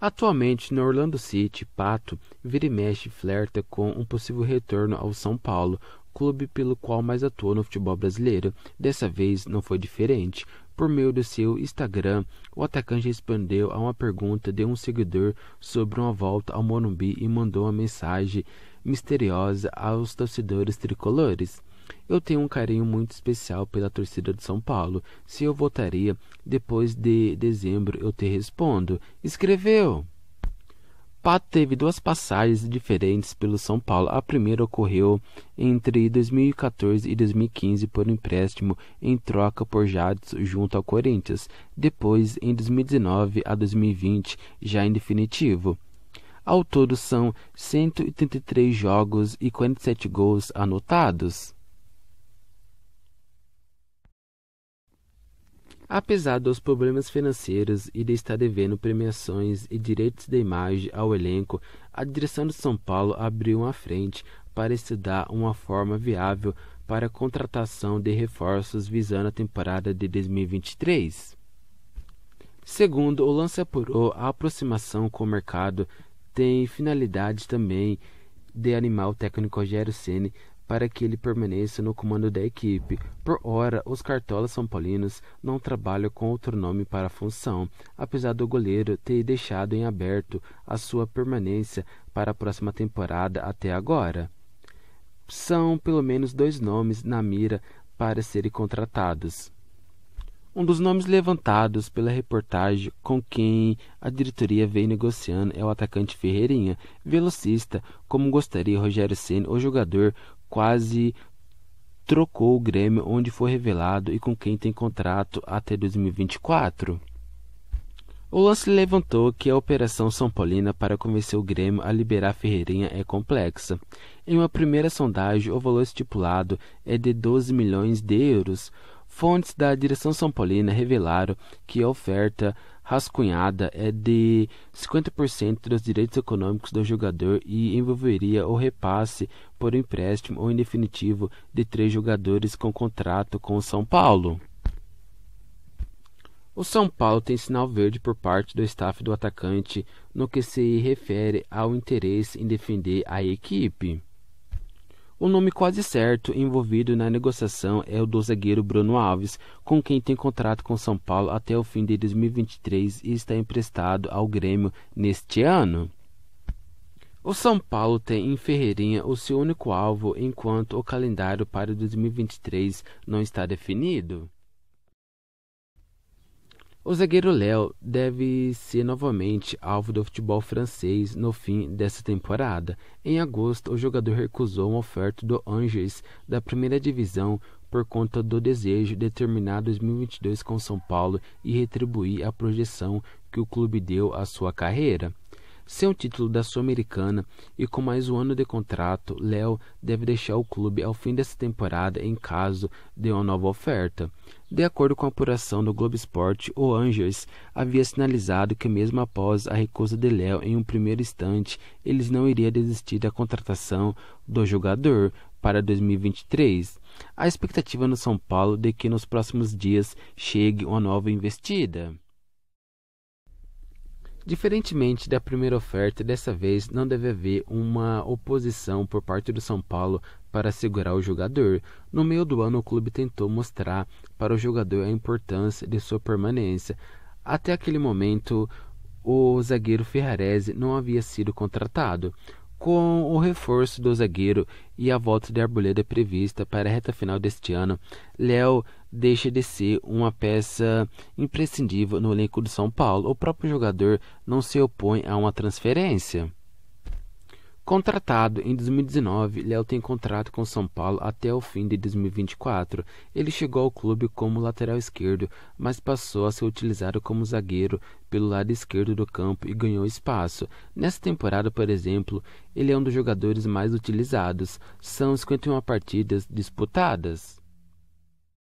Atualmente, no Orlando City, Pato vira e mexe flerta com um possível retorno ao São Paulo, clube pelo qual mais atua no futebol brasileiro. Dessa vez não foi diferente. Por meio do seu Instagram, o atacante respondeu a uma pergunta de um seguidor sobre uma volta ao Morumbi e mandou uma mensagem misteriosa aos torcedores tricolores. Eu tenho um carinho muito especial pela torcida de São Paulo. Se eu votaria depois de dezembro, eu te respondo. Escreveu. Pato teve duas passagens diferentes pelo São Paulo. A primeira ocorreu entre 2014 e 2015 por empréstimo em troca por Jadson junto ao Corinthians. Depois, em 2019 a 2020, já em definitivo. Ao todo, são 183 jogos e 47 gols anotados. Apesar dos problemas financeiros e de estar devendo premiações e direitos de imagem ao elenco, a direção de São Paulo abriu uma frente para estudar uma forma viável para a contratação de reforços visando a temporada de 2023. Segundo, o lance apurou, a aproximação com o mercado tem finalidade também de animar o técnico Rogério Ceni para que ele permaneça no comando da equipe. Por ora, os cartolas são paulinos não trabalham com outro nome para a função, apesar do goleiro ter deixado em aberto a sua permanência para a próxima temporada até agora. São pelo menos dois nomes na mira para serem contratados. Um dos nomes levantados pela reportagem com quem a diretoria vem negociando é o atacante Ferreirinha, velocista, como gostaria Rogério Ceni, o jogador quase trocou o Grêmio, onde foi revelado e com quem tem contrato até 2024. O lance levantou que a operação São Paulina para convencer o Grêmio a liberar Ferreirinha é complexa. Em uma primeira sondagem, o valor estipulado é de 12 milhões de euros. Fontes da direção São Paulina revelaram que a oferta rascunhada é de 50% dos direitos econômicos do jogador e envolveria o repasse por empréstimo ou em definitivo de três jogadores com contrato com o São Paulo. O São Paulo tem sinal verde por parte do staff do atacante no que se refere ao interesse em defender a equipe. O nome quase certo envolvido na negociação é o do zagueiro Bruno Alves, com quem tem contrato com São Paulo até o fim de 2023 e está emprestado ao Grêmio neste ano. O São Paulo tem em Ferreirinha o seu único alvo enquanto o calendário para 2023 não está definido. O zagueiro Léo deve ser novamente alvo do futebol francês no fim dessa temporada. Em agosto, o jogador recusou uma oferta do Angers da primeira divisão por conta do desejo de terminar 2022 com São Paulo e retribuir a projeção que o clube deu à sua carreira. Sem o título da Sul-Americana e com mais um ano de contrato, Léo deve deixar o clube ao fim dessa temporada em caso de uma nova oferta. De acordo com a apuração do Globo Esporte, o Angels havia sinalizado que mesmo após a recusa de Léo em um primeiro instante, eles não iriam desistir da contratação do jogador para 2023. A expectativa no São Paulo de que nos próximos dias chegue uma nova investida. Diferentemente da primeira oferta, dessa vez não deve haver uma oposição por parte do São Paulo para segurar o jogador. No meio do ano, o clube tentou mostrar para o jogador a importância de sua permanência. Até aquele momento, o zagueiro Ferrarese não havia sido contratado com o reforço do zagueiro e a volta de Arboleda prevista para a reta final deste ano, Léo deixa de ser uma peça imprescindível no elenco do São Paulo. O próprio jogador não se opõe a uma transferência. Contratado em 2019, Léo tem contrato com São Paulo até o fim de 2024. Ele chegou ao clube como lateral esquerdo, mas passou a ser utilizado como zagueiro pelo lado esquerdo do campo e ganhou espaço. Nesta temporada, por exemplo, ele é um dos jogadores mais utilizados. São 51 partidas disputadas.